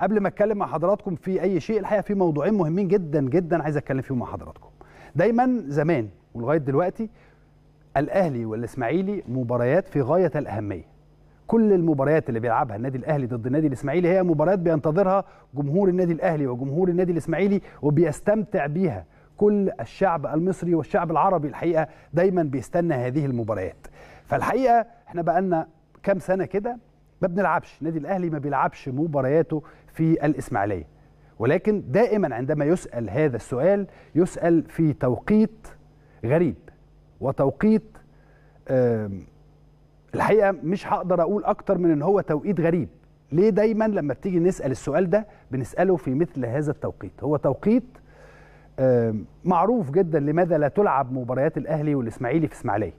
قبل ما اتكلم مع حضراتكم في اي شيء الحقيقه في موضوعين مهمين جدا جدا عايز اتكلم فيهم مع حضراتكم دايما زمان ولغايه دلوقتي الاهلي والاسماعيلي مباريات في غايه الاهميه كل المباريات اللي بيلعبها النادي الاهلي ضد النادي الاسماعيلي هي مباريات بينتظرها جمهور النادي الاهلي وجمهور النادي الاسماعيلي وبيستمتع بيها كل الشعب المصري والشعب العربي الحقيقه دايما بيستنى هذه المباريات فالحقيقه احنا لنا كام سنه كده ما بنلعبش النادي الاهلي ما بيلعبش مبارياته في الاسماعيليه ولكن دائما عندما يسال هذا السؤال يسال في توقيت غريب وتوقيت الحقيقه مش هقدر اقول اكتر من ان هو توقيت غريب ليه دايما لما بتيجي نسال السؤال ده بنساله في مثل هذا التوقيت هو توقيت معروف جدا لماذا لا تلعب مباريات الاهلي والاسماعيلي في اسماعيليه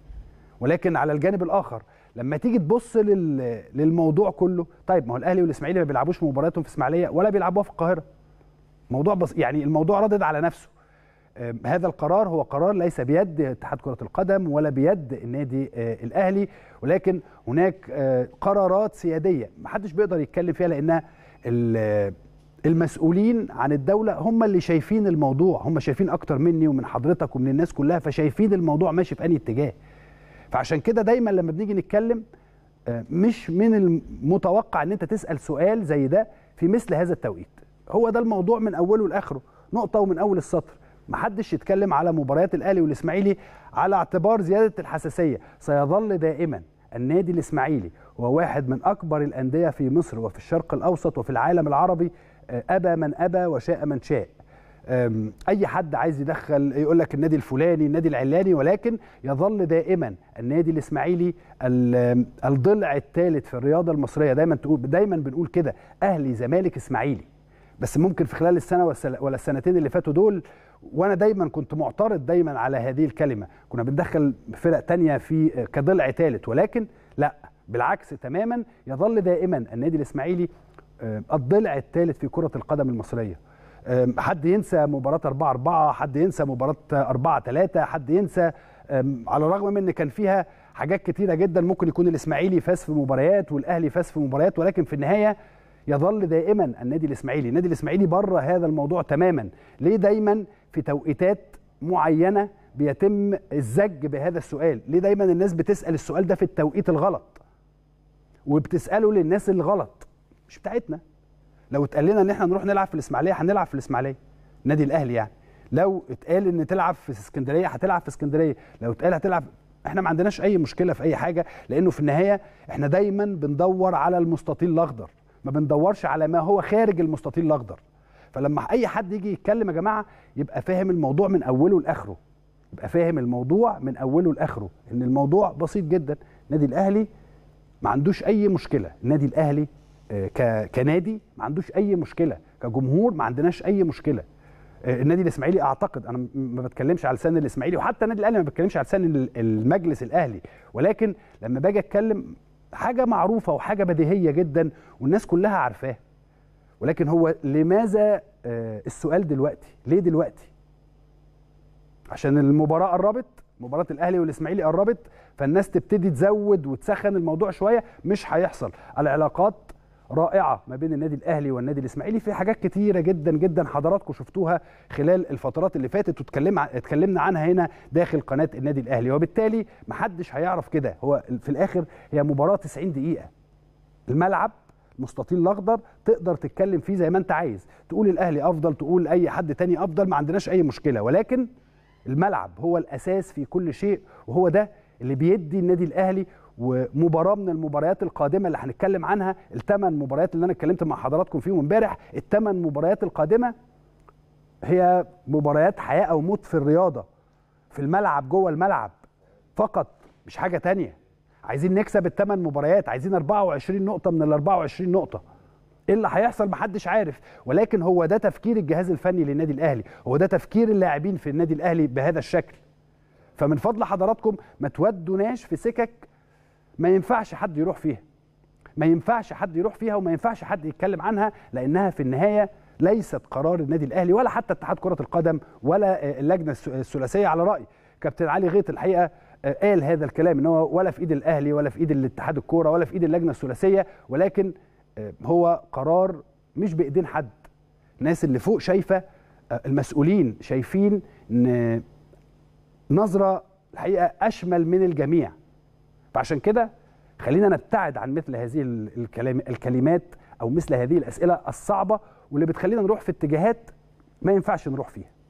ولكن على الجانب الاخر لما تيجي تبص لل... للموضوع كله طيب ما هو الاهلي والاسماعيلي ما بيلعبوش مبارياتهم في اسماعيليه ولا بيلعبوها في القاهره موضوع بس يعني الموضوع ردد على نفسه هذا القرار هو قرار ليس بيد اتحاد كرة القدم ولا بيد النادي آه، الأهلي ولكن هناك آه، قرارات سيادية محدش بيقدر يتكلم فيها لأنها المسؤولين عن الدولة هم اللي شايفين الموضوع هم شايفين أكتر مني ومن حضرتك ومن الناس كلها فشايفين الموضوع ماشي في أي اتجاه فعشان كده دايما لما بنيجي نتكلم آه، مش من المتوقع ان انت تسال سؤال زي ده في مثل هذا التوقيت هو ده الموضوع من اوله لاخره نقطه ومن اول السطر محدش يتكلم على مباريات الاهلي والاسماعيلي على اعتبار زياده الحساسيه سيظل دائما النادي الاسماعيلي هو واحد من اكبر الانديه في مصر وفي الشرق الاوسط وفي العالم العربي آه، ابى من ابى وشاء من شاء اي حد عايز يدخل يقول لك النادي الفلاني النادي العلاني ولكن يظل دائما النادي الاسماعيلي الضلع الثالث في الرياضه المصريه دايما تقول دايما بنقول كده اهلي زمالك اسماعيلي بس ممكن في خلال السنه ولا السنتين اللي فاتوا دول وانا دايما كنت معترض دايما على هذه الكلمه كنا بندخل فرق تانية في أه، كضلع ثالث ولكن لا بالعكس تماما يظل دائما النادي الاسماعيلي أه، الضلع الثالث في كره القدم المصريه حد ينسى مباراة 4 4 حد ينسى مباراة 4 3 حد ينسى على الرغم من ان كان فيها حاجات كتيره جدا ممكن يكون الاسماعيلي فاز في مباريات والاهلي فاز في مباريات ولكن في النهايه يظل دائما النادي الاسماعيلي النادي الاسماعيلي بره هذا الموضوع تماما ليه دايما في توقيتات معينه بيتم الزج بهذا السؤال ليه دايما الناس بتسال السؤال ده في التوقيت الغلط وبتساله للناس الغلط مش بتاعتنا لو اتقال لنا ان احنا نروح نلعب في الاسماعيليه هنلعب في الاسماعيليه النادي الاهلي يعني لو اتقال ان تلعب في اسكندريه هتلعب في اسكندريه لو اتقال هتلعب احنا ما عندناش اي مشكله في اي حاجه لانه في النهايه احنا دايما بندور على المستطيل الاخضر ما بندورش على ما هو خارج المستطيل الاخضر فلما اي حد يجي يتكلم يا جماعه يبقى فاهم الموضوع من اوله لاخره يبقى فاهم الموضوع من اوله لاخره ان الموضوع بسيط جدا النادي الاهلي ما عندوش اي مشكله النادي الاهلي آه، كنادي ما عندوش اي مشكله كجمهور ما عندناش اي مشكله آه، النادي الاسماعيلي اعتقد انا ما بتكلمش على لسان الاسماعيلي وحتى النادي الاهلي ما بتكلمش على لسان المجلس الاهلي ولكن لما باجي اتكلم حاجه معروفه وحاجه بديهيه جدا والناس كلها عارفاها ولكن هو لماذا آه، السؤال دلوقتي ليه دلوقتي عشان المباراه قربت مباراه الاهلي والاسماعيلي قربت فالناس تبتدي تزود وتسخن الموضوع شويه مش هيحصل العلاقات رائعه ما بين النادي الاهلي والنادي الاسماعيلي في حاجات كتيره جدا جدا حضراتكم شفتوها خلال الفترات اللي فاتت واتكلمنا عنها هنا داخل قناه النادي الاهلي وبالتالي محدش هيعرف كده هو في الاخر هي مباراه 90 دقيقه الملعب مستطيل الاخضر تقدر تتكلم فيه زي ما انت عايز تقول الاهلي افضل تقول اي حد تاني افضل ما عندناش اي مشكله ولكن الملعب هو الاساس في كل شيء وهو ده اللي بيدي النادي الاهلي ومباراه من المباريات القادمه اللي هنتكلم عنها الثمان مباريات اللي انا اتكلمت مع حضراتكم فيهم امبارح الثمان مباريات القادمه هي مباريات حياه او موت في الرياضه في الملعب جوه الملعب فقط مش حاجه تانية عايزين نكسب الثمان مباريات عايزين 24 نقطه من ال 24 نقطه ايه اللي هيحصل محدش عارف ولكن هو ده تفكير الجهاز الفني للنادي الاهلي هو ده تفكير اللاعبين في النادي الاهلي بهذا الشكل فمن فضل حضراتكم ما تودوناش في سكك ما ينفعش حد يروح فيها ما ينفعش حد يروح فيها وما ينفعش حد يتكلم عنها لانها في النهايه ليست قرار النادي الاهلي ولا حتى اتحاد كره القدم ولا آه، اللجنه الثلاثيه على راي كابتن علي غيط الحقيقه آه، قال هذا الكلام ان هو ولا في ايد الاهلي ولا في ايد الاتحاد الكوره ولا في ايد اللجنه الثلاثيه ولكن آه، هو قرار مش بايدين حد الناس اللي فوق شايفه المسؤولين شايفين ان نظره الحقيقه اشمل من الجميع فعشان كده خلينا نبتعد عن مثل هذه الكلمات او مثل هذه الاسئله الصعبه واللي بتخلينا نروح في اتجاهات ما ينفعش نروح فيها